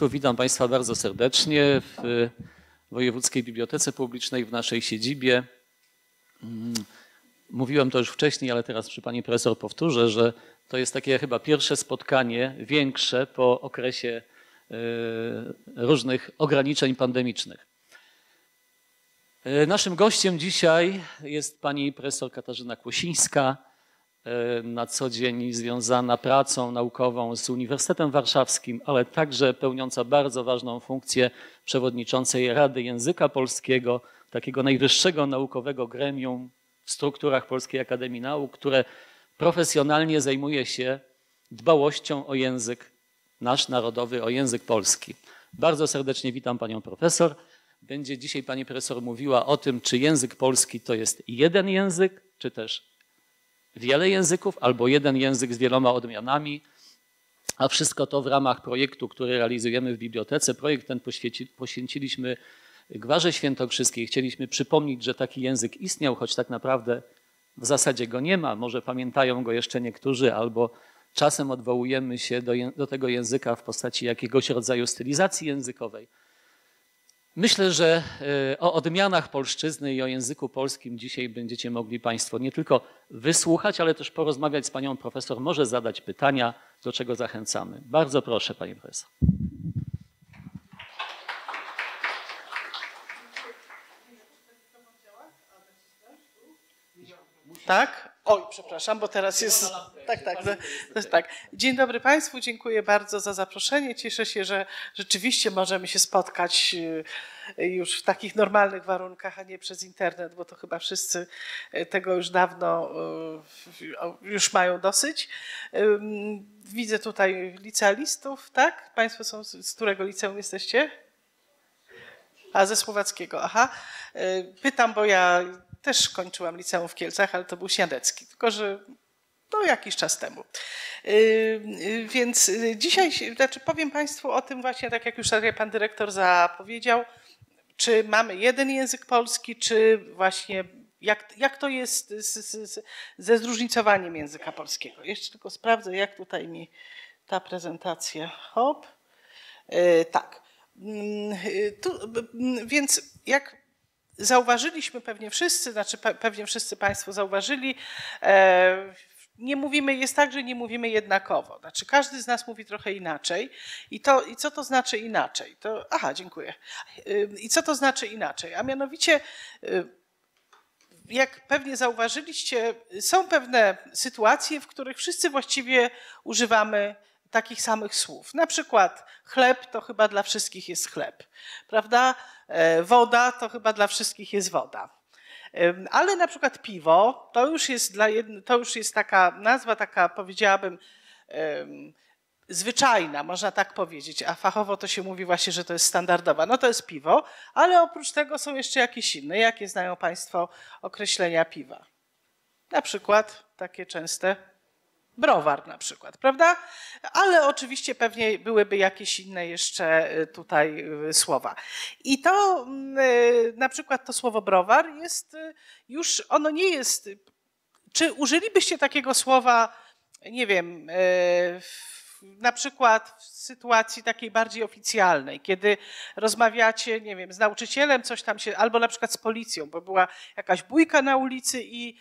Państwo, witam Państwa bardzo serdecznie w e, Wojewódzkiej Bibliotece Publicznej w naszej siedzibie. Mm, mówiłem to już wcześniej, ale teraz przy Pani Profesor powtórzę, że to jest takie chyba pierwsze spotkanie większe po okresie e, różnych ograniczeń pandemicznych. E, naszym gościem dzisiaj jest Pani Profesor Katarzyna Kłosińska, E, na co dzień związana pracą naukową z Uniwersytetem Warszawskim, ale także pełniąca bardzo ważną funkcję przewodniczącej Rady Języka Polskiego, takiego najwyższego naukowego gremium w strukturach Polskiej Akademii Nauk, które profesjonalnie zajmuje się dbałością o język nasz narodowy, o język polski. Bardzo serdecznie witam panią profesor. Będzie dzisiaj pani profesor mówiła o tym, czy język polski to jest jeden język, czy też wiele języków albo jeden język z wieloma odmianami, a wszystko to w ramach projektu, który realizujemy w bibliotece. Projekt ten poświęci, poświęciliśmy Gwarze Świętokrzyskiej. Chcieliśmy przypomnieć, że taki język istniał, choć tak naprawdę w zasadzie go nie ma. Może pamiętają go jeszcze niektórzy, albo czasem odwołujemy się do, do tego języka w postaci jakiegoś rodzaju stylizacji językowej. Myślę, że e, o odmianach polszczyzny i o języku polskim dzisiaj będziecie mogli Państwo nie tylko wysłuchać, ale też porozmawiać z Panią Profesor. Może zadać pytania, do czego zachęcamy. Bardzo proszę Pani Profesor. Tak? Oj, przepraszam, bo teraz tak, tak, no jest. Tak, tak, tak. Dzień dobry Państwu, dziękuję bardzo za zaproszenie. Cieszę się, że rzeczywiście możemy się spotkać e, już w takich normalnych warunkach, a nie przez internet, bo to chyba wszyscy e, tego już dawno e, już mają dosyć. Widzę tutaj licealistów, tak? Państwo są z którego liceum jesteście? A ze słowackiego, aha. Pytam, bo ja też kończyłam liceum w Kielcach, ale to był Siadecki, tylko że no jakiś czas temu. Y, y, więc y, dzisiaj, znaczy powiem Państwu o tym właśnie, tak jak już tak Pan Dyrektor zapowiedział, czy mamy jeden język polski, czy właśnie jak, jak to jest z, z, ze zróżnicowaniem języka polskiego. Jeszcze tylko sprawdzę, jak tutaj mi ta prezentacja. Hop. Tak. Mm, tu, więc jak zauważyliśmy pewnie wszyscy, znaczy pewnie wszyscy Państwo zauważyli, e, nie mówimy, jest tak, że nie mówimy jednakowo. Znaczy każdy z nas mówi trochę inaczej. I, to, i co to znaczy inaczej? To, aha, dziękuję. Y, I co to znaczy inaczej? A mianowicie y, jak pewnie zauważyliście, są pewne sytuacje, w których wszyscy właściwie używamy takich samych słów. Na przykład chleb to chyba dla wszystkich jest chleb, prawda? E, woda to chyba dla wszystkich jest woda. Ale na przykład piwo to już jest, dla jedno, to już jest taka nazwa, taka powiedziałabym zwyczajna, można tak powiedzieć, a fachowo to się mówi właśnie, że to jest standardowa. No to jest piwo, ale oprócz tego są jeszcze jakieś inne. Jakie znają Państwo określenia piwa? Na przykład takie częste browar na przykład, prawda? Ale oczywiście pewnie byłyby jakieś inne jeszcze y, tutaj y, słowa. I to mm, y, na przykład to słowo browar jest już, ono nie jest. Czy użylibyście takiego słowa, nie wiem, w na przykład w sytuacji takiej bardziej oficjalnej, kiedy rozmawiacie, nie wiem, z nauczycielem, coś tam się, albo na przykład z policją, bo była jakaś bójka na ulicy i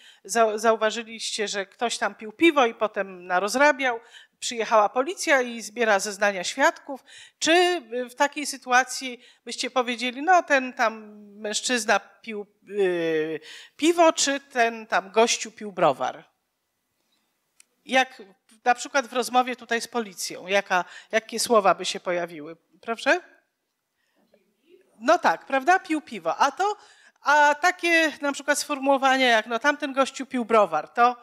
zauważyliście, że ktoś tam pił piwo i potem narozrabiał, przyjechała policja i zbiera zeznania świadków, czy w takiej sytuacji byście powiedzieli, no ten tam mężczyzna pił yy, piwo, czy ten tam gościu pił browar? jak na przykład w rozmowie tutaj z policją, jaka, jakie słowa by się pojawiły? Proszę? No tak, prawda? Pił piwo. A to, a takie na przykład sformułowanie jak no tamten gościu pił browar, to,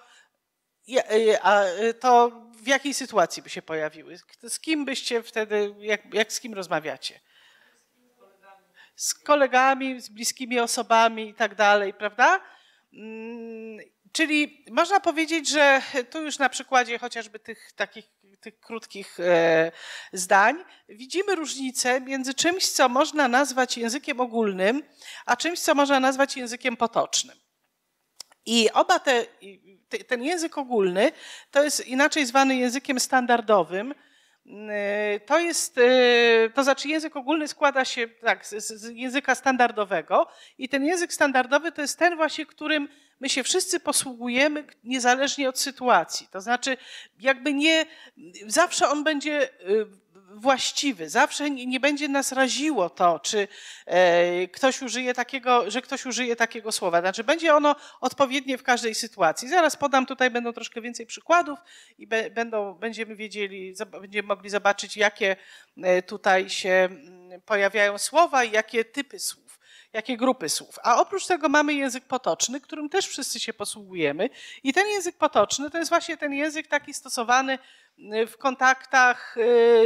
to w jakiej sytuacji by się pojawiły? Z kim byście wtedy, jak, jak z kim rozmawiacie? Z kolegami, z bliskimi osobami i tak dalej, prawda? Mm, Czyli można powiedzieć, że tu już na przykładzie chociażby tych takich tych krótkich e, zdań widzimy różnicę między czymś, co można nazwać językiem ogólnym, a czymś, co można nazwać językiem potocznym. I oba te, ten język ogólny to jest inaczej zwany językiem standardowym. E, to jest, e, to znaczy język ogólny składa się tak, z, z języka standardowego i ten język standardowy to jest ten właśnie, którym my się wszyscy posługujemy niezależnie od sytuacji. To znaczy, jakby nie, zawsze on będzie y, właściwy, zawsze nie będzie nas raziło to, czy e, ktoś użyje takiego, że ktoś użyje takiego słowa. Znaczy, będzie ono odpowiednie w każdej sytuacji. Zaraz podam, tutaj będą troszkę więcej przykładów i będą, będziemy wiedzieli, będziemy mogli zobaczyć, jakie e, tutaj się mm, pojawiają słowa i jakie typy słów jakie grupy słów. A oprócz tego mamy język potoczny, którym też wszyscy się posługujemy. I ten język potoczny to jest właśnie ten język taki stosowany y, w kontaktach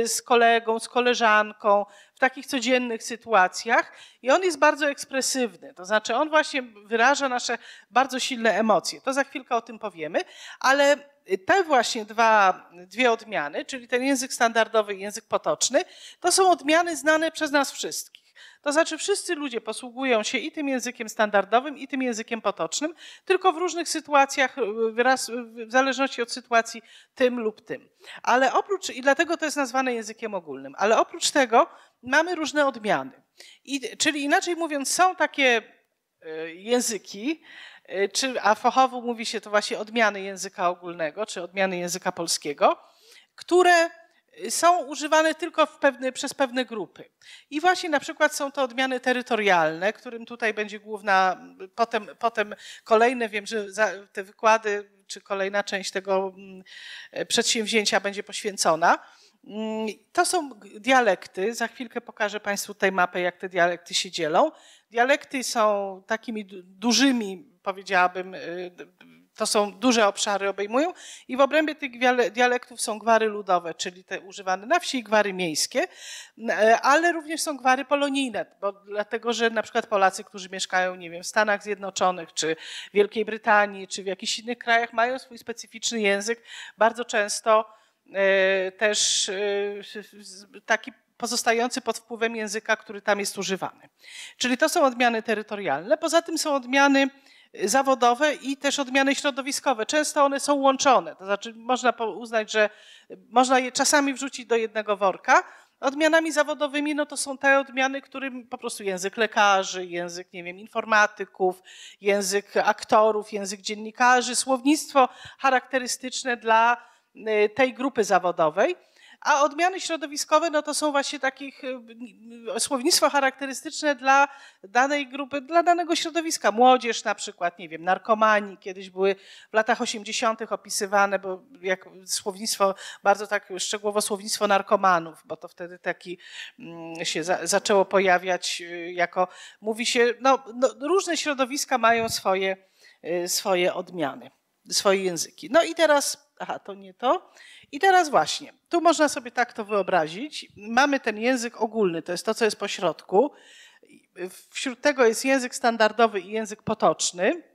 y, z kolegą, z koleżanką, w takich codziennych sytuacjach. I on jest bardzo ekspresywny, to znaczy on właśnie wyraża nasze bardzo silne emocje. To za chwilkę o tym powiemy, ale y, te właśnie dwa, dwie odmiany, czyli ten język standardowy i język potoczny, to są odmiany znane przez nas wszystkich. To znaczy wszyscy ludzie posługują się i tym językiem standardowym, i tym językiem potocznym, tylko w różnych sytuacjach, e, e, w zależności od sytuacji, tym lub tym. Ale oprócz, i dlatego to jest nazwane językiem ogólnym, ale oprócz tego mamy różne odmiany. I, czyli inaczej mówiąc, są takie e, języki, czy, a fachowo mówi się to właśnie odmiany języka ogólnego, czy odmiany języka polskiego, które są używane tylko pewne, przez pewne grupy. I właśnie na przykład są to odmiany terytorialne, którym tutaj będzie główna, potem, potem kolejne, wiem, że te wykłady, czy kolejna część tego mm, przedsięwzięcia będzie poświęcona. Mm, to są dialekty. Za chwilkę pokażę Państwu tej mapę, jak te dialekty się dzielą. Dialekty są takimi dużymi, powiedziałabym, y, to są duże obszary obejmują i w obrębie tych dialektów są gwary ludowe, czyli te używane na wsi i gwary miejskie, e, ale również są gwary polonijne, bo dlatego, że na przykład Polacy, którzy mieszkają, nie wiem, w Stanach Zjednoczonych, czy Wielkiej Brytanii, czy w jakichś innych krajach mają swój specyficzny język, bardzo często e, też e, taki pozostający pod wpływem języka, który tam jest używany. Czyli to są odmiany terytorialne. Poza tym są odmiany zawodowe i też odmiany środowiskowe. Często one są łączone, to znaczy można uznać, że można je czasami wrzucić do jednego worka. Odmianami zawodowymi no to są te odmiany, którym po prostu język lekarzy, język nie wiem, informatyków, język aktorów, język dziennikarzy, słownictwo charakterystyczne dla y, tej grupy zawodowej a odmiany środowiskowe no to są właśnie takich y, y, y, słownictwo charakterystyczne dla danej grupy, dla danego środowiska. Młodzież na przykład, nie wiem, narkomani kiedyś były w latach 80. opisywane, bo jak słownictwo, bardzo tak szczegółowo słownictwo narkomanów, bo to wtedy taki mm, się za, zaczęło pojawiać jako, mówi się, no, no różne środowiska mają swoje, swoje odmiany, swoje języki. No i teraz Aha, to nie to. I teraz właśnie, tu można sobie tak to wyobrazić. Mamy ten język ogólny, to jest to, co jest po środku. Wśród tego jest język standardowy i język potoczny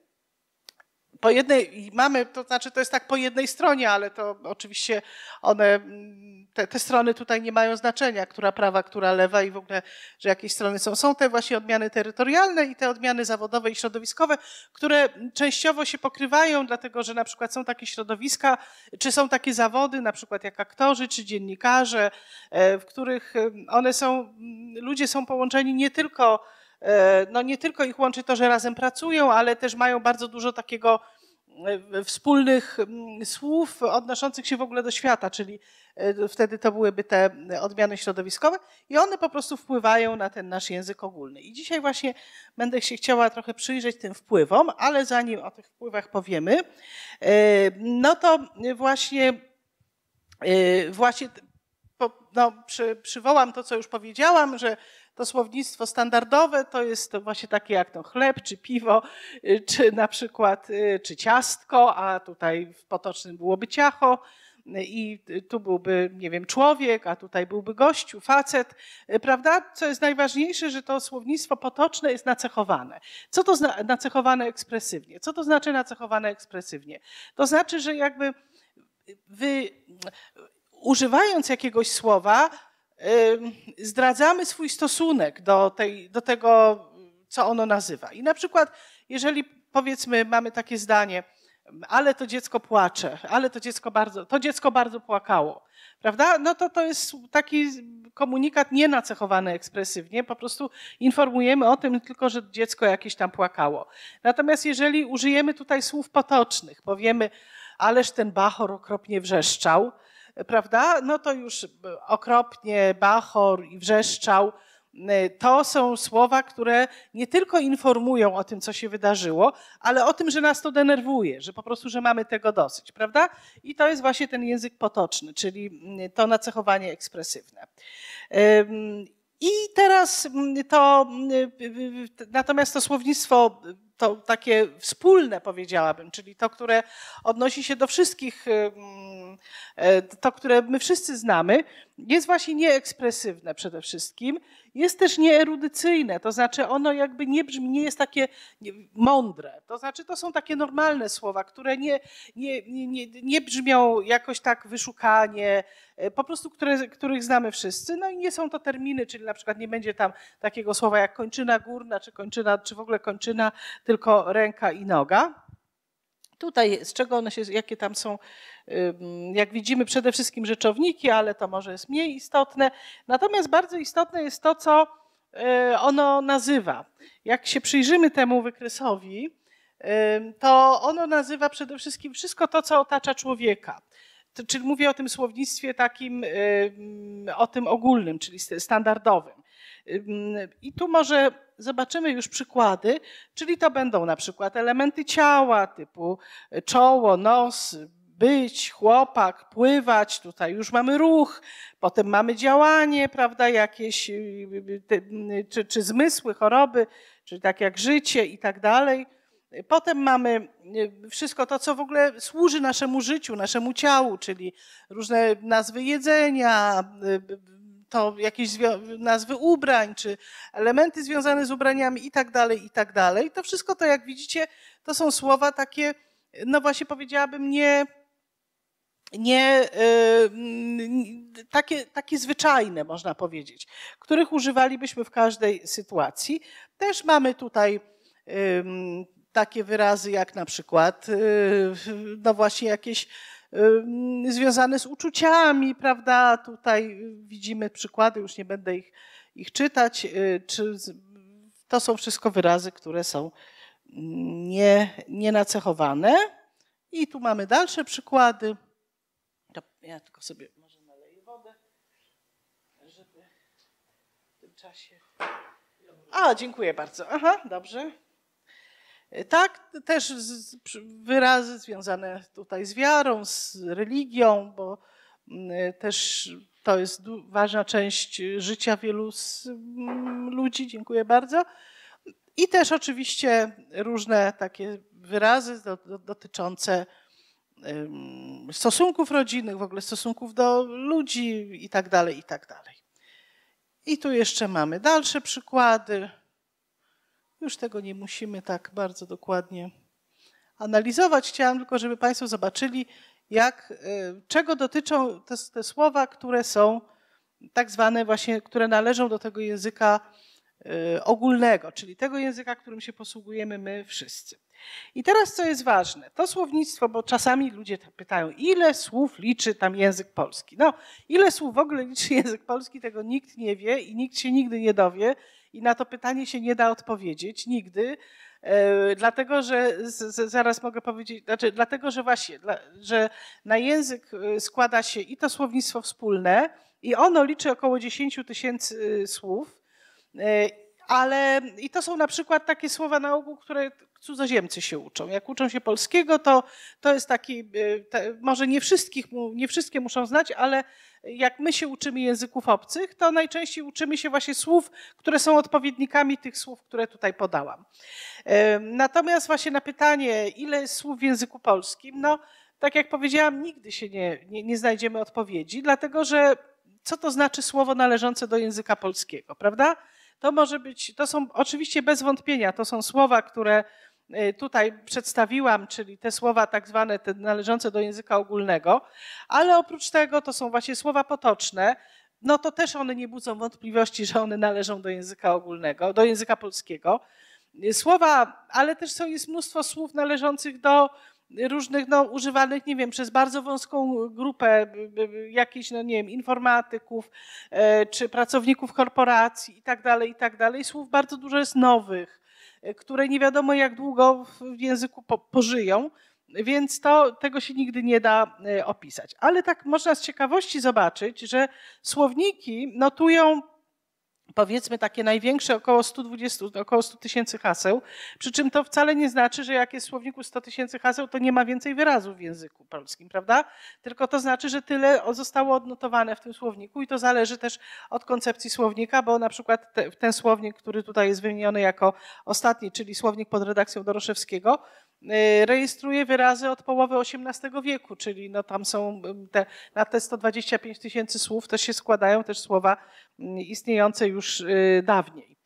po jednej, mamy, to znaczy to jest tak po jednej stronie, ale to oczywiście one, mm, te, te, strony tutaj nie mają znaczenia, która prawa, która lewa i w ogóle, że jakieś strony są. Są te właśnie odmiany terytorialne i te odmiany zawodowe i środowiskowe, które częściowo się pokrywają, dlatego że na przykład są takie środowiska, czy są takie zawody, na przykład jak aktorzy, czy dziennikarze, e, w których e, one są, mm, ludzie są połączeni nie tylko e, no nie tylko ich łączy to, że razem pracują, ale też mają bardzo dużo takiego wspólnych mm, słów odnoszących się w ogóle do świata, czyli e, wtedy to byłyby te odmiany środowiskowe i one po prostu wpływają na ten nasz język ogólny. I dzisiaj właśnie będę się chciała trochę przyjrzeć tym wpływom, ale zanim o tych wpływach powiemy, e, no to właśnie e, właśnie no, przywołam to, co już powiedziałam, że to słownictwo standardowe to jest to właśnie takie jak to chleb, czy piwo, y, czy na przykład y, czy ciastko, a tutaj w potocznym byłoby ciacho. I tu byłby, nie wiem, człowiek, a tutaj byłby gościu, facet, y, prawda? Co jest najważniejsze, że to słownictwo potoczne jest nacechowane. Co to zna- nacechowane ekspresywnie? Co to znaczy nacechowane ekspresywnie? To znaczy, że jakby wy, używając jakiegoś słowa, zdradzamy swój stosunek do, tej, do tego, co ono nazywa. I na przykład, jeżeli powiedzmy, mamy takie zdanie, ale to dziecko płacze, ale to dziecko bardzo, to dziecko bardzo płakało, prawda? No to to jest taki komunikat nie nacechowany ekspresywnie, po prostu informujemy o tym tylko, że dziecko jakieś tam płakało. Natomiast jeżeli użyjemy tutaj słów potocznych, powiemy, ależ ten bachor okropnie wrzeszczał, prawda? No to już e, okropnie, bachor i wrzeszczał. E, to są słowa, które nie tylko informują o tym, co się wydarzyło, ale o tym, że nas to denerwuje, że po prostu, że mamy tego dosyć, prawda? I to jest właśnie ten język potoczny, czyli mm, to nacechowanie ekspresywne. I teraz mm, to, mm, natomiast to słownictwo to takie wspólne, powiedziałabym, czyli to, które odnosi się do wszystkich, e, to, które my wszyscy znamy, jest właśnie nieekspresywne przede wszystkim. Jest też nieerudycyjne, to znaczy ono jakby nie brzmi, nie jest takie mądre. To znaczy to są takie normalne słowa, które nie, nie, nie, nie brzmią jakoś tak wyszukanie, e, po prostu które, których znamy wszyscy. No i nie są to terminy, czyli na przykład nie będzie tam takiego słowa jak kończyna górna, czy kończyna, czy w ogóle kończyna, tylko ręka i noga. Tutaj z czego one się, jakie tam są, jak widzimy przede wszystkim rzeczowniki, ale to może jest mniej istotne. Natomiast bardzo istotne jest to, co e, ono nazywa. Jak się przyjrzymy temu wykresowi, to ono nazywa przede wszystkim wszystko to, co otacza człowieka. Czyli mówię o tym słownictwie takim, o tym ogólnym, czyli standardowym. I tu może zobaczymy już przykłady, czyli to będą na przykład elementy ciała typu e, czoło, nos, być, chłopak, pływać, tutaj już mamy ruch, potem mamy działanie, prawda, jakieś, e, e, czy, czy zmysły, choroby, czy tak jak życie i tak dalej. Potem mamy wszystko to, co w ogóle służy naszemu życiu, naszemu ciału, czyli różne nazwy jedzenia, to jakieś nazwy ubrań, czy elementy związane z ubraniami i tak dalej, i tak dalej. To wszystko to, jak widzicie, to są słowa takie, no właśnie powiedziałabym, nie, nie, yy, takie, takie zwyczajne, można powiedzieć, których używalibyśmy w każdej sytuacji. Też mamy tutaj yy, takie wyrazy jak na przykład, yy, no właśnie jakieś Y, związane z uczuciami, prawda? Tutaj widzimy przykłady, już nie będę ich, ich czytać. Y, czy to są wszystko wyrazy, które są mm, nie, nienacechowane. I tu mamy dalsze przykłady. Ja tylko sobie może naleję wodę, żeby w tym czasie. A, dziękuję bardzo. Aha, dobrze. Tak, też wyrazy związane tutaj z wiarą, z religią, bo mm, też to jest ważna część życia wielu mm, ludzi. Dziękuję bardzo. I też oczywiście różne takie wyrazy do, do, dotyczące stosunków rodzinnych, w ogóle stosunków do ludzi i tak dalej, i tak dalej. I tu jeszcze mamy dalsze przykłady. Już tego nie musimy tak bardzo dokładnie analizować. Chciałam tylko, żeby Państwo zobaczyli, jak, y, czego dotyczą te, te słowa, które są tak zwane właśnie, które należą do tego języka y, ogólnego, czyli tego języka, którym się posługujemy my wszyscy. I teraz co jest ważne, to słownictwo, bo czasami ludzie pytają, ile słów liczy tam język polski? No, ile słów w ogóle liczy język polski, tego nikt nie wie i nikt się nigdy nie dowie, i na to pytanie się nie da odpowiedzieć nigdy, e, dlatego że zaraz mogę powiedzieć, znaczy, dlatego że właśnie, że na język e, składa się i to słownictwo wspólne, i ono liczy około 10 tysięcy e, słów. Ale i to są na przykład takie słowa na ogół, które cudzoziemcy się uczą. Jak uczą się polskiego, to, to jest taki, y, te, może nie, wszystkich, nie wszystkie muszą znać, ale jak my się uczymy języków obcych, to najczęściej uczymy się właśnie słów, które są odpowiednikami tych słów, które tutaj podałam. Y, natomiast właśnie na pytanie, ile jest słów w języku polskim, no tak jak powiedziałam, nigdy się nie, nie, nie znajdziemy odpowiedzi, dlatego że co to znaczy słowo należące do języka polskiego, prawda? To może być, to są oczywiście bez wątpienia, to są słowa, które y, tutaj przedstawiłam, czyli te słowa tak zwane te należące do języka ogólnego, ale oprócz tego to są właśnie słowa potoczne, no to też one nie budzą wątpliwości, że one należą do języka ogólnego, do języka polskiego. Y, słowa, ale też są, jest mnóstwo słów należących do różnych, no, używanych, nie wiem, przez bardzo wąską grupę jakichś, no nie wiem, informatyków e, czy pracowników korporacji i tak dalej, i tak dalej. Słów bardzo dużo jest nowych, e, które nie wiadomo jak długo w języku po, pożyją, więc to, tego się nigdy nie da e, opisać. Ale tak można z ciekawości zobaczyć, że słowniki notują powiedzmy takie największe, około 120, około 100 tysięcy haseł. Przy czym to wcale nie znaczy, że jak jest w słowniku 100 tysięcy haseł, to nie ma więcej wyrazów w języku polskim, prawda? Tylko to znaczy, że tyle zostało odnotowane w tym słowniku i to zależy też od koncepcji słownika, bo na przykład te, ten słownik, który tutaj jest wymieniony jako ostatni, czyli słownik pod redakcją Doroszewskiego, Y, rejestruje wyrazy od połowy XVIII wieku, czyli no tam są te, na te 125 tysięcy słów też się składają też słowa mm, istniejące już y, dawniej.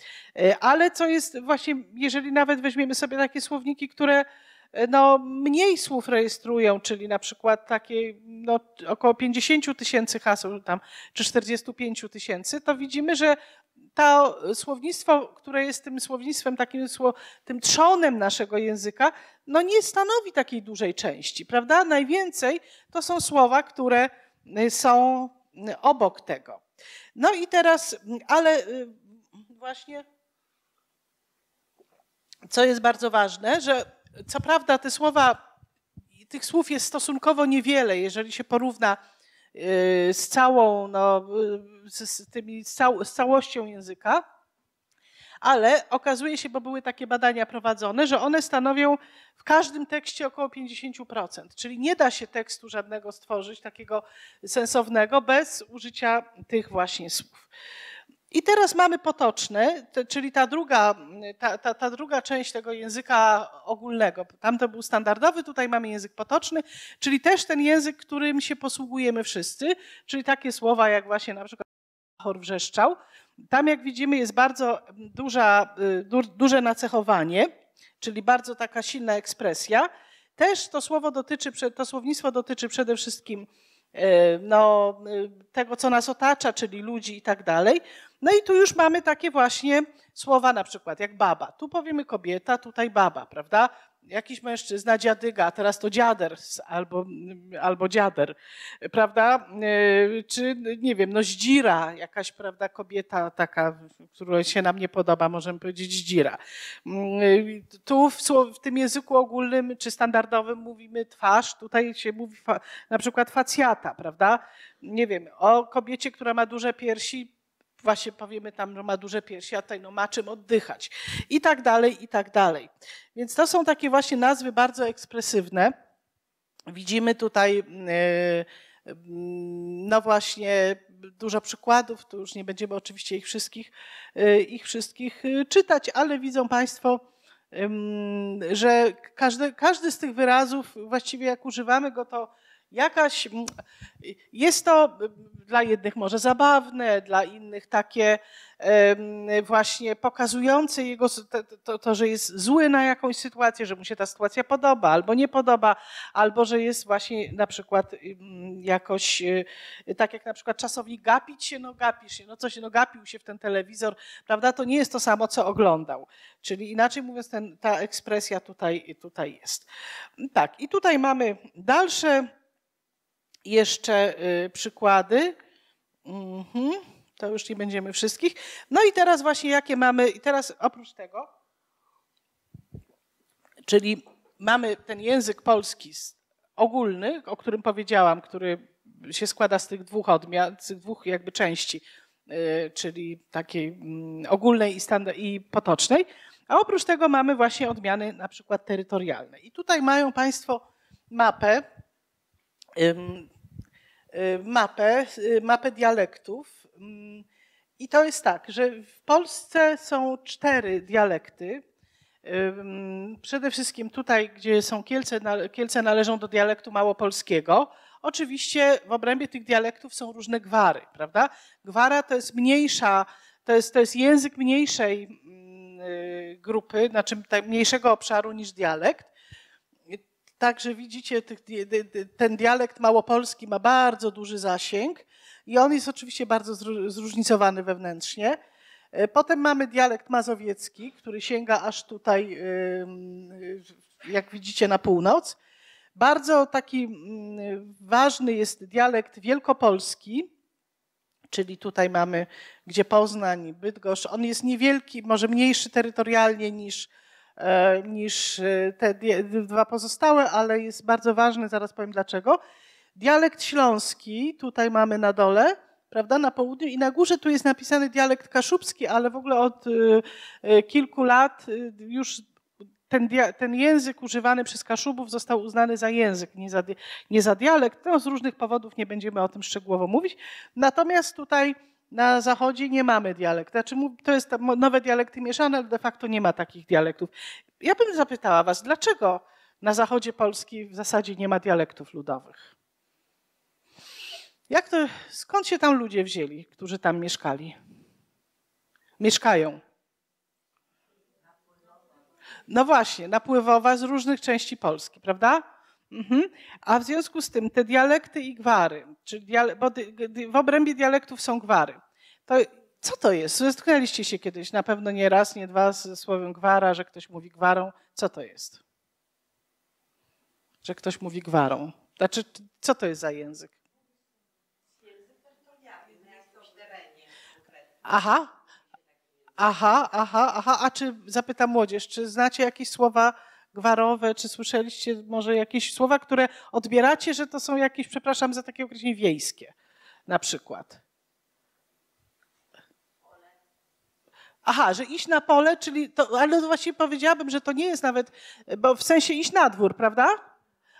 Y, ale co jest właśnie, jeżeli nawet weźmiemy sobie takie słowniki, które no, mniej słów rejestrują, czyli na przykład takie no, około 50 tysięcy haseł tam, czy 45 tysięcy, to widzimy, że to e, słownictwo, które jest tym słownictwem, takim tym trzonem naszego języka, no nie stanowi takiej dużej części, prawda? Najwięcej to są słowa, które e, są e, obok tego. No i teraz, ale właśnie, co jest bardzo ważne, że co prawda te słowa, tych słów jest stosunkowo niewiele, jeżeli się porówna Y, z całą, no, y, z, tymi, z, cał, z całością języka, ale okazuje się, bo były takie badania prowadzone, że one stanowią w każdym tekście około 50%, czyli nie da się tekstu żadnego stworzyć takiego sensownego bez użycia tych właśnie słów. I teraz mamy potoczny, czyli ta druga, ta, ta, ta druga część tego języka ogólnego. Tam to był standardowy, tutaj mamy język potoczny, czyli też ten język, którym się posługujemy wszyscy, czyli takie słowa jak właśnie na przykład chor wrzeszczał. Tam jak widzimy jest bardzo duża, y, du, duże nacechowanie, czyli bardzo taka silna ekspresja. Też to słowo dotyczy, to słownictwo dotyczy przede wszystkim y, no, y, tego, co nas otacza, czyli ludzi i tak dalej. No i tu już mamy takie właśnie słowa na przykład jak baba. Tu powiemy kobieta, tutaj baba, prawda? Jakiś mężczyzna dziadyga, teraz to dziader albo, albo dziader, prawda? E, czy nie wiem, no zdzira, jakaś prawda, kobieta taka, która się nam nie podoba, możemy powiedzieć zdzira. Mm, tu w, w tym języku ogólnym czy standardowym mówimy twarz, tutaj się mówi fa, na przykład facjata, prawda? Nie wiem, o kobiecie, która ma duże piersi, właśnie powiemy tam, że no, ma duże piersi, a tutaj no ma czym oddychać i tak dalej, i tak dalej. Więc to są takie właśnie nazwy bardzo ekspresywne. Widzimy tutaj, e, mm, no właśnie, dużo przykładów, tu już nie będziemy oczywiście ich wszystkich, e, ich wszystkich e, czytać, ale widzą Państwo, że każdy, każdy z tych wyrazów, właściwie jak używamy go, to jakaś. Mm, jest to y, dla jednych może zabawne, dla innych takie właśnie pokazujące jego to, to, że jest zły na jakąś sytuację, że mu się ta sytuacja podoba albo nie podoba, albo że jest właśnie na przykład mm, jakoś, y, tak jak na przykład czasownik gapić się, no gapisz się, no coś, no gapił się w ten telewizor, prawda, to nie jest to samo, co oglądał. Czyli inaczej mówiąc, ten, ta ekspresja tutaj, tutaj jest. Tak, i tutaj mamy dalsze jeszcze y, przykłady. Mhm. To już nie będziemy wszystkich. No i teraz właśnie jakie mamy, i teraz oprócz tego, czyli mamy ten język polski ogólny, o którym powiedziałam, który się składa z tych dwóch odmian, z tych dwóch jakby części, y, czyli takiej mm, ogólnej i, i potocznej. A oprócz tego mamy właśnie odmiany na przykład terytorialne. I tutaj mają Państwo mapę, Y, mapę, y, mapę dialektów. Mm, I to jest tak, że w Polsce są cztery dialekty. Przede wszystkim tutaj, gdzie są Kielce, Kielce należą do dialektu małopolskiego. Oczywiście w obrębie tych dialektów są różne gwary, prawda? Gwara to jest mniejsza, to jest, to jest język mniejszej mm, y, grupy, znaczy mniejszego obszaru niż dialekt. Także widzicie, ten dialekt małopolski ma bardzo duży zasięg i on jest oczywiście bardzo zróżnicowany wewnętrznie. E, potem mamy dialekt mazowiecki, który sięga aż tutaj, jak widzicie, na północ. Bardzo taki mm, ważny jest dialekt wielkopolski, czyli tutaj mamy, gdzie Poznań, Bydgoszcz. On jest niewielki, może mniejszy terytorialnie niż E, niż e, te dwa pozostałe, ale jest bardzo ważny, zaraz powiem dlaczego. Dialekt śląski, tutaj mamy na dole, prawda, na południu i na górze tu jest napisany dialekt kaszubski, ale w ogóle od e, kilku lat już ten, ten, język używany przez Kaszubów został uznany za język, nie za, nie za dialekt. No, z różnych powodów nie będziemy o tym szczegółowo mówić. Natomiast tutaj na zachodzie nie mamy dialekt. Znaczy, to jest nowe dialekty mieszane, ale de facto nie ma takich dialektów. Ja bym zapytała was, dlaczego na zachodzie Polski w zasadzie nie ma dialektów ludowych? Jak to, skąd się tam ludzie wzięli, którzy tam mieszkali? Mieszkają. No właśnie, napływowa z różnych części Polski, prawda? Mhm. A w związku z tym te dialekty i gwary, diale, bo w obrębie dialektów są gwary. To co to jest? Zetknęliście się kiedyś, na pewno nie raz, nie dwa, ze słowem gwara, że ktoś mówi gwarą. Co to jest? Że ktoś mówi gwarą. Znaczy, co to jest za język? Aha, aha, aha, aha. A czy zapytam młodzież, czy znacie jakieś słowa gwarowe, czy słyszeliście może jakieś słowa, które odbieracie, że to są jakieś, przepraszam za takie określenie, wiejskie na przykład. Aha, że iść na pole, czyli to, ale właściwie powiedziałabym, że to nie jest nawet, bo w sensie iść na dwór, prawda?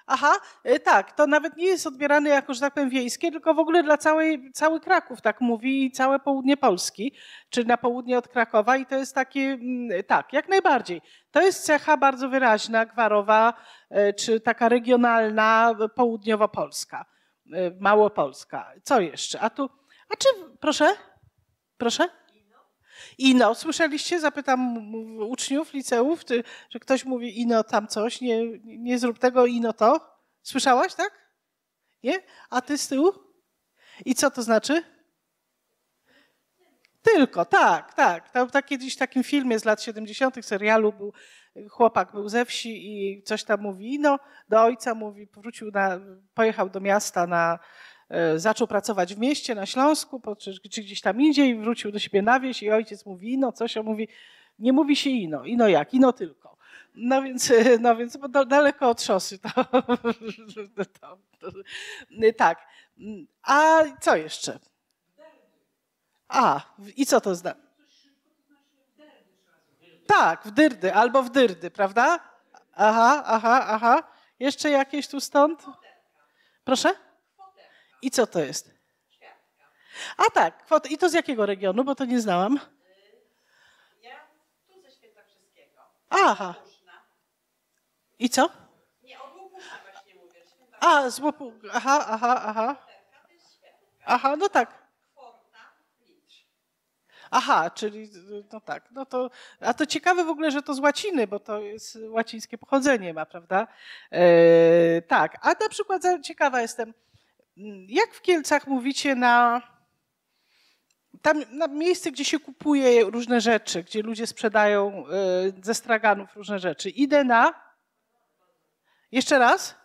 aha, e, tak, to nawet nie jest odbierane jako, że tak powiem, wiejskie, tylko w ogóle dla całej, cały Kraków tak mówi i całe południe Polski, czy na południe od Krakowa i to jest takie, mm, tak, jak najbardziej. To jest cecha bardzo wyraźna, gwarowa, e, czy taka regionalna, południowo-polska, e, małopolska. Co jeszcze? A tu, a czy, proszę, proszę? Ino, słyszeliście? Zapytam uczniów liceów, czy, że ktoś mówi ino tam coś, nie, nie zrób tego, ino to. Słyszałaś, tak? Nie? A ty z tyłu? I co to znaczy? Tylko, tak, tak. Tam, tak kiedyś w takim filmie z lat 70. serialu był chłopak był ze wsi i coś tam mówi, no do ojca mówi, powrócił na, pojechał do miasta na E, zaczął pracować w mieście na Śląsku, czy gdzieś tam indziej, wrócił do siebie na wieś i ojciec mówi ino, coś on mówi, nie mówi się ino, ino jak, ino tylko. No więc, e, no więc bo daleko od szosy. To, to, to, e, tak. A co jeszcze? A, i co to znaczy? Tak, w dyrdy albo w dyrdy, prawda? Aha, aha, aha. Jeszcze jakieś tu stąd? Proszę? I co to jest? A tak, i to z jakiego regionu, bo to nie znałam. Ja tu ze Świętokrzyskiego. Aha. I co? Nie, o Łopusza właśnie mówię. Tak. A, z Łopu... Aha, aha, aha. Aha, no tak. Aha, czyli no tak, no to, a to ciekawe w ogóle, że to z łaciny, bo to jest łacińskie pochodzenie ma, prawda? E, tak, a na przykład ciekawa jestem, jak w Kielcach mówicie na, tam, na miejsce, gdzie się kupuje różne rzeczy, gdzie ludzie sprzedają e, ze straganów różne rzeczy? Idę na. Jeszcze raz?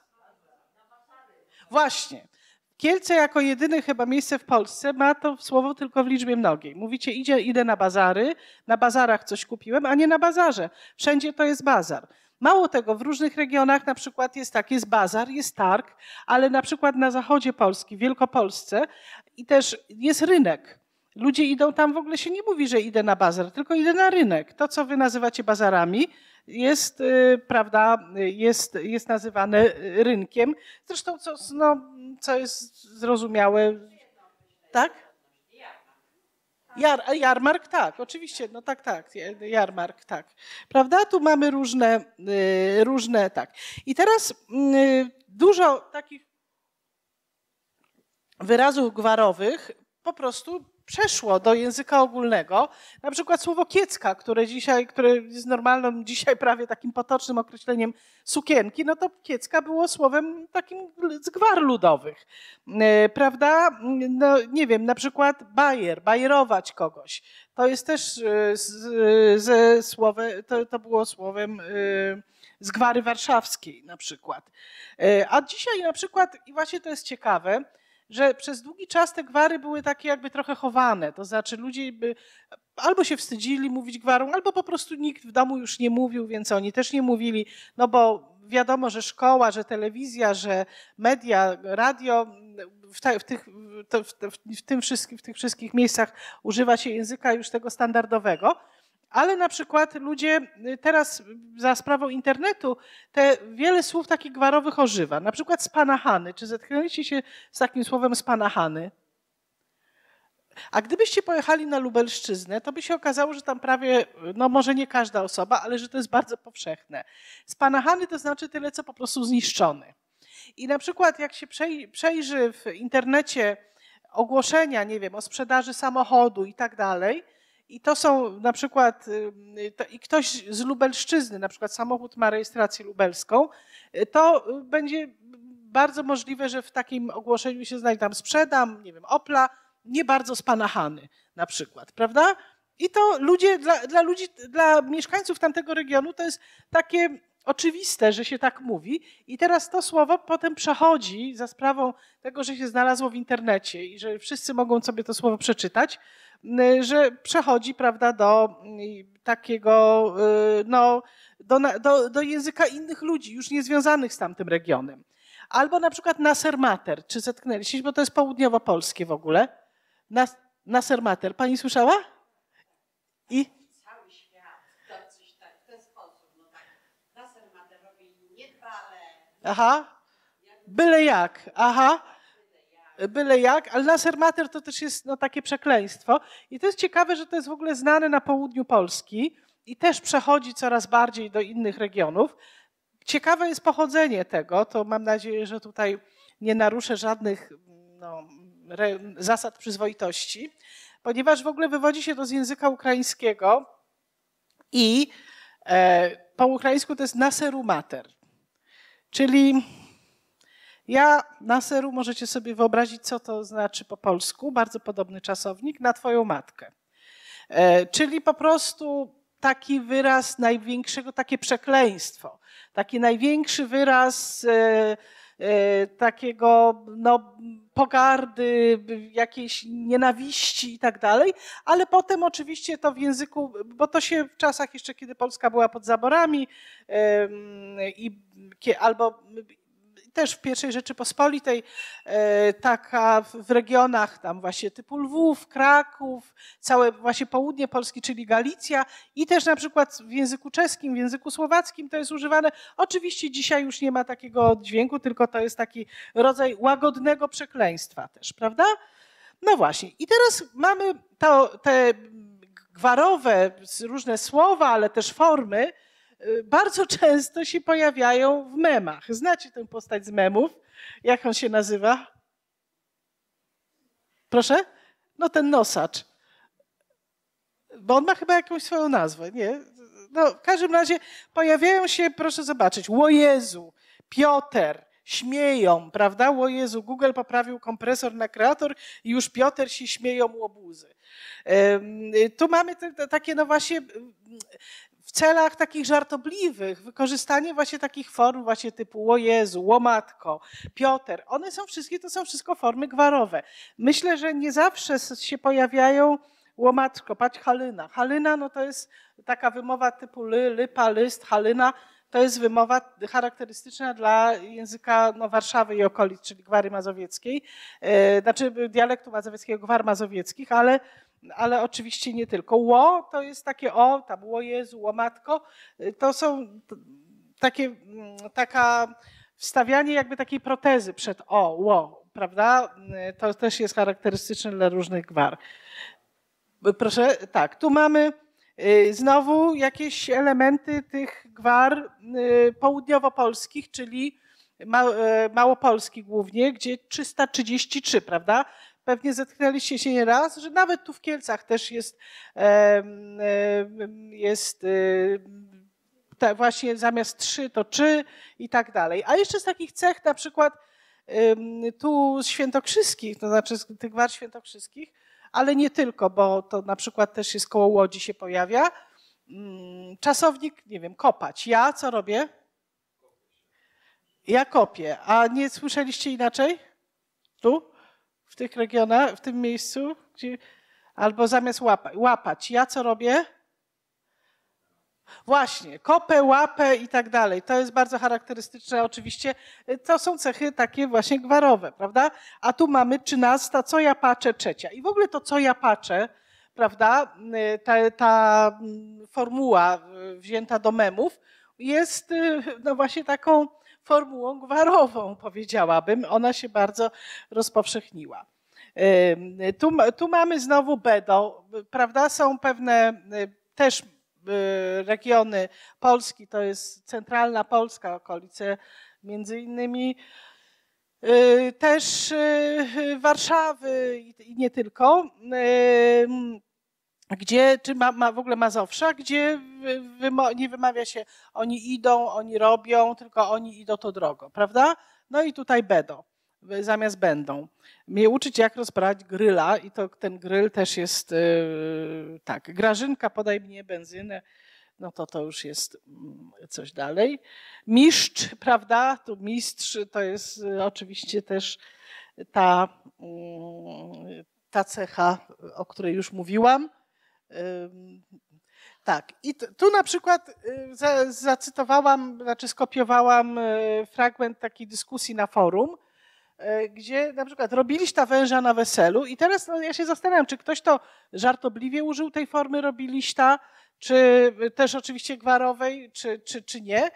Właśnie. Kielce jako jedyne chyba miejsce w Polsce ma to słowo tylko w liczbie mnogiej. Mówicie, idzie, idę na bazary, na bazarach coś kupiłem, a nie na bazarze. Wszędzie to jest bazar. Mało tego, w różnych regionach na przykład jest tak, jest bazar, jest targ, ale na przykład na zachodzie Polski, w Wielkopolsce i też jest rynek. Ludzie idą tam, w ogóle się nie mówi, że idę na bazar, tylko idę na rynek. To, co wy nazywacie bazarami, jest, y, prawda, jest, jest nazywane y, rynkiem. Zresztą, co, no, co jest zrozumiałe, tak? Jar, jarmark, tak, oczywiście, no tak, tak, jarmark, tak. Prawda? Tu mamy różne, y, różne, tak. I teraz y, dużo takich wyrazów gwarowych po prostu przeszło do języka ogólnego. Na przykład słowo kiecka, które dzisiaj, które jest normalnym dzisiaj prawie takim potocznym określeniem sukienki, no to kiecka było słowem takim z gwar ludowych. E, prawda? No nie wiem, na przykład bajer, bajerować kogoś. To jest też e, e, ze słowem, to, to było słowem z gwary warszawskiej na przykład. A dzisiaj na przykład, i właśnie to jest ciekawe, że przez długi czas te gwary były takie jakby trochę chowane. To znaczy ludzie by albo się wstydzili mówić gwarą, albo po prostu nikt w domu już nie mówił, więc oni też nie mówili, no bo wiadomo, że szkoła, że telewizja, że media, radio, w, ta, w tych, w, w, w, tym wszystkim, w tych wszystkich miejscach używa się języka już tego standardowego. Ale na przykład ludzie y, teraz za sprawą internetu te wiele słów takich gwarowych ożywa. Na przykład Hany. Czy zetknęliście się z takim słowem Hany? A gdybyście pojechali na Lubelszczyznę, to by się okazało, że tam prawie, no może nie każda osoba, ale że to jest bardzo powszechne. Hany to znaczy tyle, co po prostu zniszczony. I na przykład jak się przejrzy w internecie ogłoszenia, nie wiem, o sprzedaży samochodu i tak dalej – i to są na przykład, y, to, i ktoś z Lubelszczyzny, na przykład samochód ma rejestrację lubelską, y, to y, będzie bardzo możliwe, że w takim ogłoszeniu się znajdzie tam sprzedam, nie wiem, Opla, nie bardzo z Panahany na przykład, prawda? I to ludzie, dla, dla ludzi, dla mieszkańców tamtego regionu to jest takie oczywiste, że się tak mówi. I teraz to słowo potem przechodzi za sprawą tego, że się znalazło w internecie i że wszyscy mogą sobie to słowo przeczytać, że przechodzi, prawda, do takiego, y, no, do, do, do języka innych ludzi, już niezwiązanych z tamtym regionem. Albo na przykład nasermater, czy zetknęliście, się, bo to jest południowo-polskie w ogóle. Nas, nasermater, pani słyszała? I Aha. Byle jak. Aha. Byle jak, ale Nasser Mater to też jest no, takie przekleństwo. I to jest ciekawe, że to jest w ogóle znane na południu Polski i też przechodzi coraz bardziej do innych regionów. Ciekawe jest pochodzenie tego, to mam nadzieję, że tutaj nie naruszę żadnych no, re, zasad przyzwoitości, ponieważ w ogóle wywodzi się to z języka ukraińskiego i e, po ukraińsku to jest mater. Czyli ja na seru możecie sobie wyobrazić, co to znaczy po polsku, bardzo podobny czasownik, na twoją matkę. E, czyli po prostu taki wyraz największego, takie przekleństwo, taki największy wyraz e, E, takiego no, pogardy, jakiejś nienawiści i tak dalej, ale potem oczywiście to w języku, bo to się w czasach jeszcze, kiedy Polska była pod zaborami i albo też w pierwszej Rzeczypospolitej, e, taka w regionach tam właśnie typu Lwów, Kraków, całe właśnie południe Polski, czyli Galicja i też na przykład w języku czeskim, w języku słowackim to jest używane. Oczywiście dzisiaj już nie ma takiego dźwięku, tylko to jest taki rodzaj łagodnego przekleństwa też, prawda? No właśnie. I teraz mamy to, te gwarowe różne słowa, ale też formy, Y, bardzo często się pojawiają w memach. Znacie tę postać z memów? Jak on się nazywa? Proszę? No ten nosacz. Bo on ma chyba jakąś swoją nazwę, nie? No, w każdym razie pojawiają się, proszę zobaczyć, Łojezu, Piotr, śmieją, prawda? Łojezu, Google poprawił kompresor na kreator i już Piotr się śmieją łobuzy. Y, tu mamy te, te, takie, no właśnie, w celach takich żartobliwych, wykorzystanie właśnie takich form właśnie typu o Jezu, łomatko, Piotr, one są wszystkie, to są wszystko formy gwarowe. Myślę, że nie zawsze się pojawiają łomatko, patrz halyna. Halyna no to jest taka wymowa typu ly, lypa, list, halyna. To jest wymowa charakterystyczna dla języka no, Warszawy i okolic, czyli gwary mazowieckiej, e, znaczy dialektu mazowieckiego, gwar mazowieckich, ale ale oczywiście nie tylko. Ło to jest takie o, tam ło Jezu, ło Matko. Y, to są takie, mm, taka wstawianie jakby takiej protezy przed o, ło, prawda? Y, to też jest charakterystyczne dla różnych gwar. Y, proszę, tak, tu mamy znowu jakieś elementy tych gwar południowo-polskich, czyli małopolski głównie, gdzie 333, prawda? pewnie zetknęliście się nie raz, że nawet tu w Kielcach też jest, jest y, właśnie zamiast trzy to czy i tak dalej. A jeszcze z takich cech na przykład tu z świętokrzyskich, to znaczy z tych war świętokrzyskich, ale nie tylko, bo to na przykład też jest koło Łodzi się pojawia. Mm, czasownik, nie wiem, kopać. Ja co robię? Ja kopię. A nie słyszeliście inaczej? Tu? w tych regionach, w tym miejscu, gdzie, albo zamiast łapa, łapać. Ja co robię? Właśnie, kopę, łapę i tak dalej. To jest bardzo charakterystyczne oczywiście. To są cechy takie właśnie gwarowe, prawda? A tu mamy trzynasta, co ja patrzę, trzecia. I w ogóle to, co ja patrzę, prawda, ta, ta mm, formuła y, wzięta do memów jest y, no właśnie taką formułą gwarową, powiedziałabym. Ona się bardzo rozpowszechniła. Tu, tu mamy znowu Bedo, prawda? Są pewne y, też y, regiony Polski, to jest centralna Polska, okolice między innymi y, też Warszawy i nie tylko gdzie, czy ma, ma w ogóle Mazowsza, gdzie wy, wy, nie wymawia się oni idą, oni robią, tylko oni idą to drogo, prawda? No i tutaj bedo, zamiast będą. Mnie uczyć, jak rozbrać gryla i to ten gryl też jest yy, tak, Grażynka podaj mnie benzynę, no to to już jest mm, coś dalej. Mistrz, prawda, tu mistrz to jest y, oczywiście też ta, mm, ta cecha, o której już mówiłam. Tak, i tu na przykład y, zacytowałam, znaczy skopiowałam y, fragment takiej dyskusji na forum, y, gdzie na przykład robiliście węża na weselu i teraz no, ja się zastanawiam, czy ktoś to żartobliwie użył tej formy robiliście, czy też oczywiście gwarowej, czy, czy, czy nie.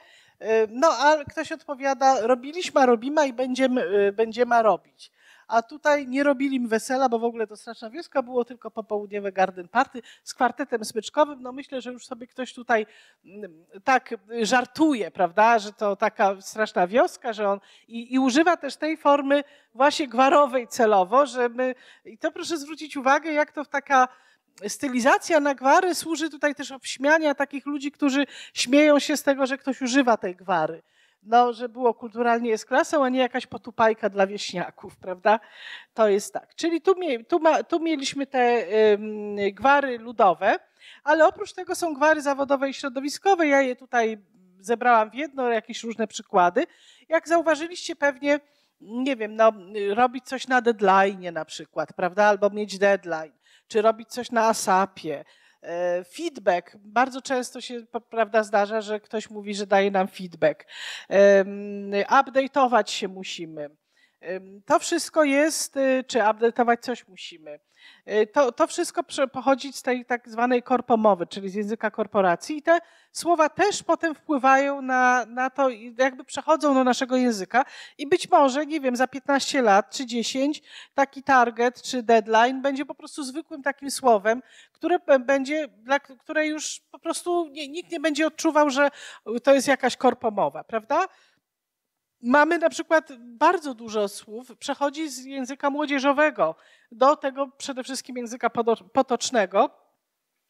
No a ktoś odpowiada, robiliśmy, robimy i będziemy, będziemy robić a tutaj nie robili im wesela, bo w ogóle to straszna wioska, było tylko popołudniowe garden party z kwartetem smyczkowym. No myślę, że już sobie ktoś tutaj mm, tak żartuje, prawda, że to taka straszna wioska, że on i, i używa też tej formy właśnie gwarowej celowo, żeby i to proszę zwrócić uwagę, jak to w taka stylizacja na gwary służy tutaj też obśmiania takich ludzi, którzy śmieją się z tego, że ktoś używa tej gwary no, że było kulturalnie jest klasą, a nie jakaś potupajka dla wieśniaków, prawda? To jest tak. Czyli tu, tu, tu mieliśmy te y, gwary ludowe, ale oprócz tego są gwary zawodowe i środowiskowe. Ja je tutaj zebrałam w jedno, jakieś różne przykłady. Jak zauważyliście pewnie, nie wiem, no, robić coś na deadline na przykład, prawda? Albo mieć deadline, czy robić coś na ASAPie, E, feedback. Bardzo często się prawda, zdarza, że ktoś mówi, że daje nam feedback. Update'ować się musimy. To wszystko jest, y, czy update'ować coś musimy. Y, to, to wszystko pochodzi z tej tak zwanej korpomowy, czyli z języka korporacji i te słowa też potem wpływają na, na to, jakby przechodzą do naszego języka i być może, nie wiem, za 15 lat czy 10 taki target czy deadline będzie po prostu zwykłym takim słowem, które będzie, które już po prostu nie, nikt nie będzie odczuwał, że to jest jakaś korpomowa, prawda? Mamy na przykład bardzo dużo słów, przechodzi z języka młodzieżowego do tego przede wszystkim języka potocznego.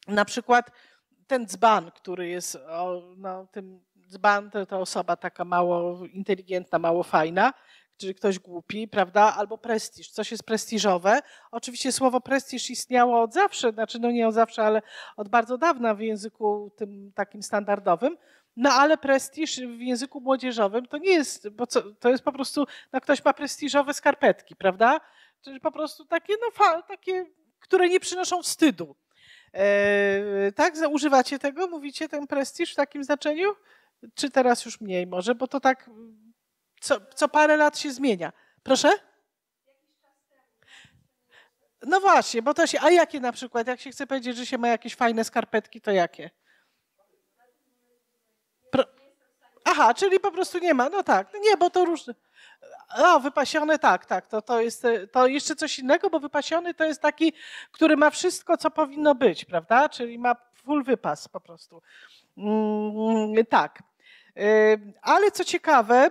Na przykład ten dzban, który jest o, no, tym dzban, to, to osoba taka mało inteligentna, mało fajna, czyli ktoś głupi, prawda? Albo prestiż, coś jest prestiżowe. Oczywiście słowo prestiż istniało od zawsze, znaczy no nie od zawsze, ale od bardzo dawna w języku tym takim standardowym. No ale prestiż w języku młodzieżowym to nie jest, bo co, to jest po prostu, no ktoś ma prestiżowe skarpetki, prawda? Czyli po prostu takie, no, takie, które nie przynoszą wstydu. E, tak, używacie tego? Mówicie ten prestiż w takim znaczeniu? Czy teraz już mniej może? Bo to tak co, co parę lat się zmienia. Proszę? No właśnie, bo to się, a jakie na przykład, jak się chce powiedzieć, że się ma jakieś fajne skarpetki, to jakie? Aha, czyli po prostu nie ma. No tak, no nie, bo to różne. O, wypasiony, tak, tak. To, to jest e, to jeszcze coś innego, bo wypasiony to jest taki, który ma wszystko, co powinno być, prawda? Czyli ma full wypas po prostu. Mm, tak. E, ale co ciekawe,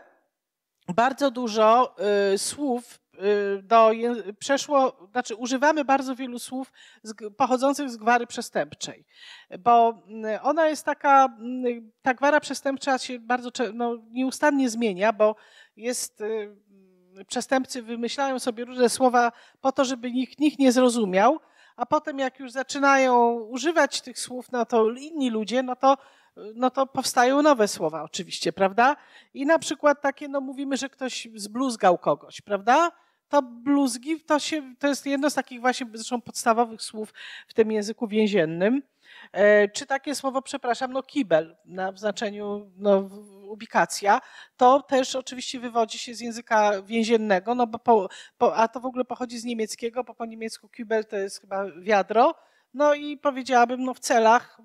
bardzo dużo e, słów Y, do, przeszło, znaczy używamy bardzo wielu słów pochodzących z gwary przestępczej, bo mm, ona jest taka, mm, ta gwara przestępcza się bardzo no, nieustannie zmienia, bo jest y, mm, przestępcy wymyślają sobie różne słowa po to, żeby nikt, nikt nie zrozumiał, a potem jak już zaczynają używać tych słów, no to inni ludzie, no to, no to powstają nowe słowa oczywiście, prawda? I na przykład takie, no mówimy, że ktoś zbluzgał kogoś, prawda? ta bluzgi to, się, to jest jedno z takich właśnie zresztą podstawowych słów w tym języku więziennym. E, czy takie słowo, przepraszam, no kibel na, w znaczeniu no, ubikacja, to też oczywiście wywodzi się z języka więziennego, no bo po, po, a to w ogóle pochodzi z niemieckiego, bo po niemiecku kibel to jest chyba wiadro. No i powiedziałabym, no w celach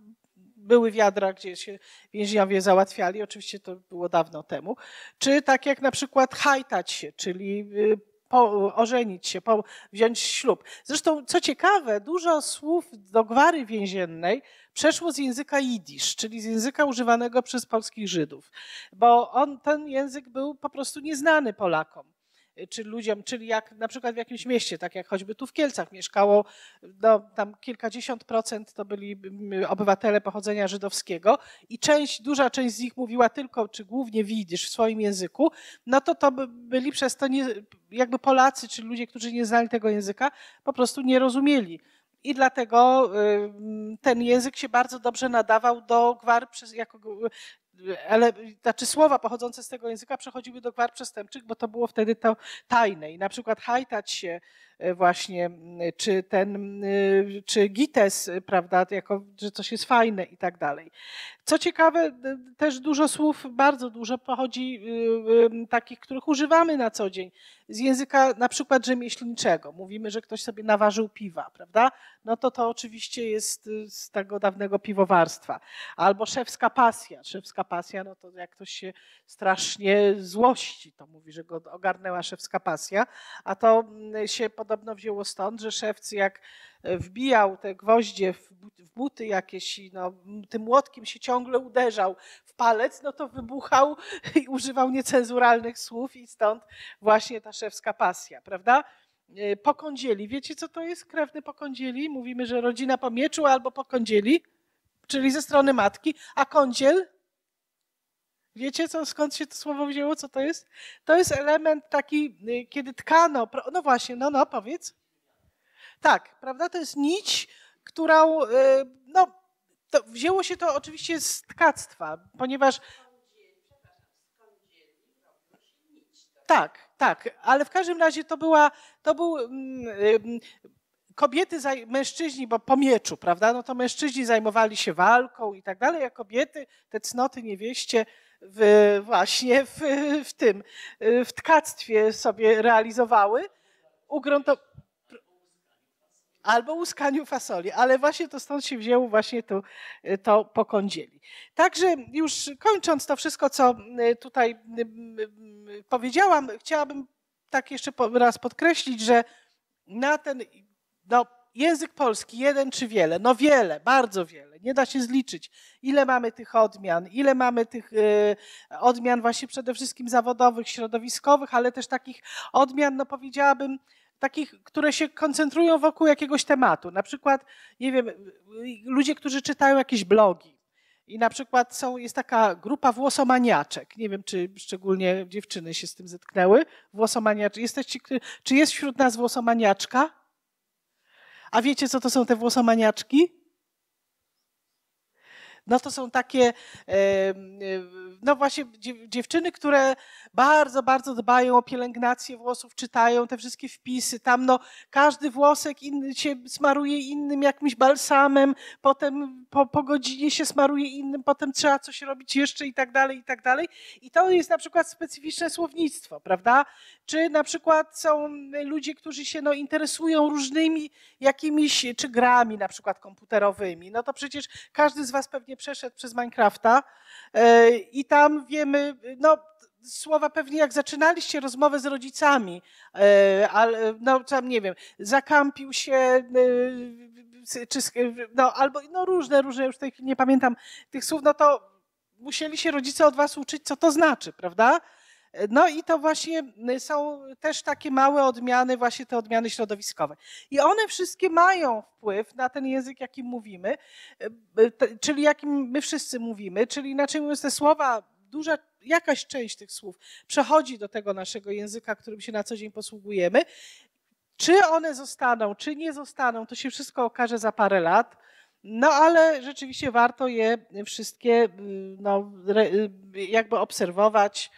były wiadra, gdzie się więźniowie załatwiali, oczywiście to było dawno temu, czy tak jak na przykład hajtać się, czyli y, po, ożenić się, po, wziąć ślub. Zresztą, co ciekawe, dużo słów do gwary więziennej przeszło z języka jidysz, czyli z języka używanego przez polskich Żydów, bo on, ten język był po prostu nieznany Polakom czy ludziom, czyli jak na przykład w jakimś mieście, tak jak choćby tu w Kielcach mieszkało no, tam kilkadziesiąt procent to byli mm, obywatele pochodzenia żydowskiego i część, duża część z nich mówiła tylko, czy głównie widzisz w swoim języku, no to to byli przez to nie, jakby Polacy, czy ludzie, którzy nie znali tego języka, po prostu nie rozumieli i dlatego y, ten język się bardzo dobrze nadawał do gwar, jako ale, znaczy słowa pochodzące z tego języka przechodziły do gwar przestępczych, bo to było wtedy to tajne. I na przykład hajtać się E, właśnie, czy ten, y, czy GITES, y, prawda, jako, że coś jest fajne i tak dalej. Co ciekawe, też dużo słów, bardzo dużo pochodzi y, takich, których używamy na co dzień, z języka na przykład rzemieślniczego. Mówimy, że ktoś sobie naważył piwa, prawda? No to to oczywiście jest z tego dawnego piwowarstwa. Albo szewska pasja. Szewska pasja, no to jak ktoś się strasznie złości, to mówi, że go ogarnęła szewska pasja, a to się podoba podobno wzięło stąd, że szewc jak e, wbijał te gwoździe w buty jakieś i no, tym młotkiem się ciągle uderzał w palec, no to wybuchał i używał niecenzuralnych słów i stąd właśnie ta szewska pasja, prawda? E, pokądzieli. Wiecie, co to jest krewny pokądzieli? Mówimy, że rodzina po mieczu albo pokądzieli, czyli ze strony matki, a kądziel Wiecie, co, skąd się to słowo wzięło? Co to jest? To jest element taki, y, kiedy tkano. No właśnie, no, no, powiedz. Tak, prawda? To jest nić, którą. Y, no, wzięło się to oczywiście z tkactwa, ponieważ. Tak, tak, ale w każdym razie to była. To był. Mm, kobiety, mężczyźni, bo po mieczu, prawda? No to mężczyźni zajmowali się walką i tak dalej, a kobiety, te cnoty, niewieście, w, właśnie w, w tym, w tkactwie sobie realizowały. Ugruntowały albo łuskaniu fasoli, ale właśnie to stąd się wzięło, właśnie to, to pokądzieli. Także już kończąc to wszystko, co y, tutaj y, y, powiedziałam, chciałabym tak jeszcze raz podkreślić, że na ten no, język polski, jeden czy wiele? No wiele, bardzo wiele. Nie da się zliczyć, ile mamy tych odmian, ile mamy tych y, odmian właśnie przede wszystkim zawodowych, środowiskowych, ale też takich odmian, no powiedziałabym, takich, które się koncentrują wokół jakiegoś tematu. Na przykład, nie wiem, y, ludzie, którzy czytają jakieś blogi. I na przykład są, jest taka grupa włosomaniaczek. Nie wiem, czy szczególnie dziewczyny się z tym zetknęły. Włosomaniaczki. Jesteście, czy jest wśród nas włosomaniaczka? A wiecie, co to są te włosomaniaczki? No to są takie, e, e, no właśnie dziewczyny, które bardzo, bardzo dbają o pielęgnację włosów, czytają te wszystkie wpisy. Tam no każdy włosek inny się smaruje innym jakimś balsamem, potem po, po godzinie się smaruje innym, potem trzeba coś robić jeszcze i tak dalej, i tak dalej. I to jest na przykład specyficzne słownictwo, prawda? czy na przykład są ludzie, którzy się no, interesują różnymi jakimiś, czy grami na przykład komputerowymi. No to przecież każdy z was pewnie przeszedł przez Minecrafta e, i tam wiemy, no słowa pewnie jak zaczynaliście rozmowę z rodzicami, e, ale no tam nie wiem, zakampił się e, czy, no, albo no różne, różne, już tej, nie pamiętam tych słów, no to musieli się rodzice od was uczyć, co to znaczy, prawda? No i to właśnie y, są też takie małe odmiany, właśnie te odmiany środowiskowe. I one wszystkie mają wpływ na ten język, jakim mówimy, y, y, czyli jakim my wszyscy mówimy, czyli inaczej mówiąc te słowa, duża jakaś część tych słów przechodzi do tego naszego języka, którym się na co dzień posługujemy. Czy one zostaną, czy nie zostaną, to się wszystko okaże za parę lat. No ale rzeczywiście warto je wszystkie no, jakby obserwować,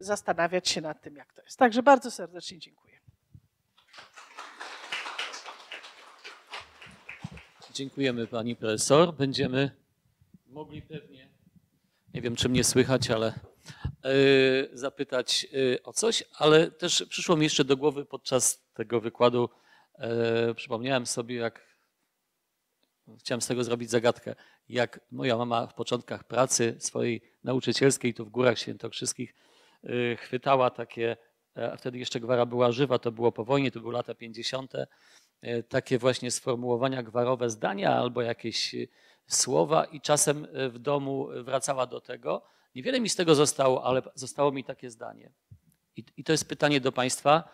zastanawiać się nad tym, jak to jest. Także bardzo serdecznie dziękuję. Dziękujemy pani profesor. Będziemy mogli pewnie, nie wiem czy mnie słychać, ale yy, zapytać yy, o coś, ale też przyszło mi jeszcze do głowy podczas tego wykładu, yy, przypomniałem sobie, jak chciałem z tego zrobić zagadkę, jak moja mama w początkach pracy swojej nauczycielskiej tu w Górach Świętokrzyskich Y, chwytała takie, e, a wtedy jeszcze gwara była żywa, to było po wojnie, to były lata 50., e, takie właśnie sformułowania gwarowe zdania albo jakieś y, słowa i czasem e, w domu wracała do tego. Niewiele mi z tego zostało, ale zostało mi takie zdanie. I, i to jest pytanie do Państwa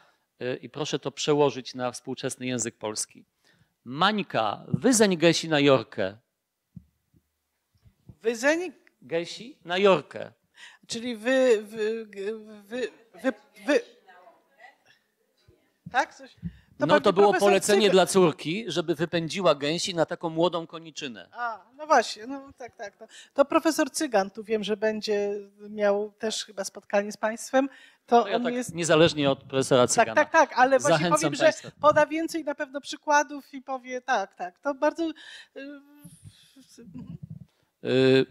i proszę to przełożyć na współczesny język polski. Mańka, wyzeń gesi na Jorkę. Wyzeń? Gesi na Jorkę. Czyli wy, wy, wy, wy, wy tak? Coś? To no to było polecenie Cyby. dla córki, żeby wypędziła gęsi na taką młodą koniczynę. A, no właśnie, no tak, tak. To, to profesor Cygan, tu wiem, że będzie miał też chyba spotkanie z państwem. To ja on tak jest... niezależnie od profesora tak, Cygana. Tak, tak, tak, ale właśnie Zachęcam powiem, że poda więcej na pewno przykładów i powie tak, tak. To bardzo... Yy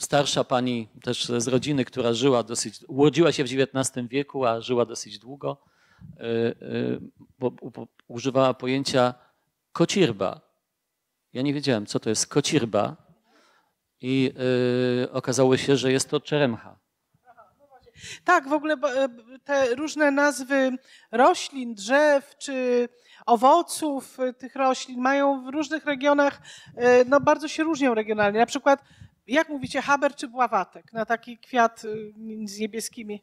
starsza pani też z rodziny, która żyła dosyć, urodziła się w XIX wieku, a żyła dosyć długo, y, y, używała pojęcia kocirba. Ja nie wiedziałem, co to jest kocirba i y, okazało się, że jest to czeremcha. Tak, w ogóle e, te różne nazwy roślin, drzew czy owoców e, tych roślin mają w różnych regionach, e, no bardzo się różnią regionalnie. Na przykład jak mówicie, haber czy bławatek? Na taki kwiat y, z niebieskimi.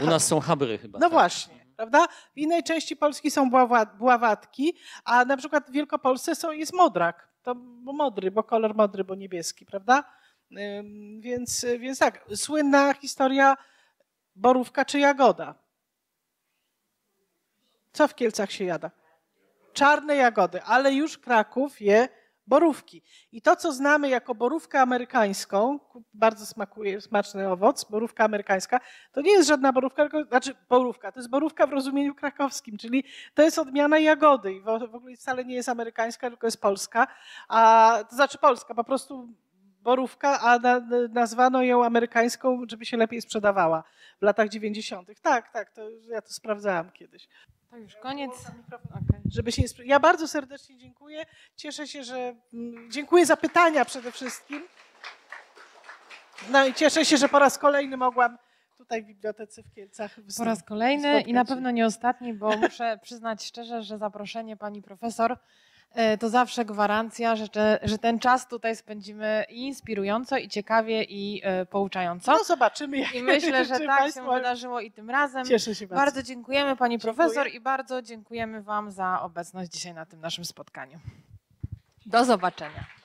U nas są habry chyba. No tak. właśnie, prawda? W innej części Polski są bławatki, a na przykład w Wielkopolsce są, jest modrak. To bo modry, bo kolor modry, bo niebieski, prawda? Więc, więc tak, słynna historia borówka czy jagoda. Co w Kielcach się jada? Czarne jagody, ale już Kraków je borówki. I to, co znamy jako borówkę amerykańską, bardzo smakuje, smaczny owoc, borówka amerykańska, to nie jest żadna borówka, tylko, znaczy borówka, to jest borówka w rozumieniu krakowskim, czyli to jest odmiana jagody i w ogóle wcale nie jest amerykańska, tylko jest polska, a, to znaczy polska, po prostu borówka, a nazwano ją amerykańską, żeby się lepiej sprzedawała w latach 90. Tak, tak, to ja to sprawdzałam kiedyś. To tak, już koniec. Żeby się, ja bardzo serdecznie dziękuję. Cieszę się, że. Mm, dziękuję za pytania przede wszystkim. No i cieszę się, że po raz kolejny mogłam tutaj w bibliotece w Kielcach. Po raz kolejny i na pewno nie ostatni, bo muszę przyznać szczerze, że zaproszenie pani profesor E, to zawsze gwarancja, że, że ten czas tutaj spędzimy i inspirująco, i ciekawie, i e, pouczająco. No zobaczymy. Jak I myślę, że tak się wydarzyło i tym razem. Cieszę się bardzo. Bardzo dziękujemy Pani Dziękuję. Profesor i bardzo dziękujemy Wam za obecność dzisiaj na tym naszym spotkaniu. Do zobaczenia.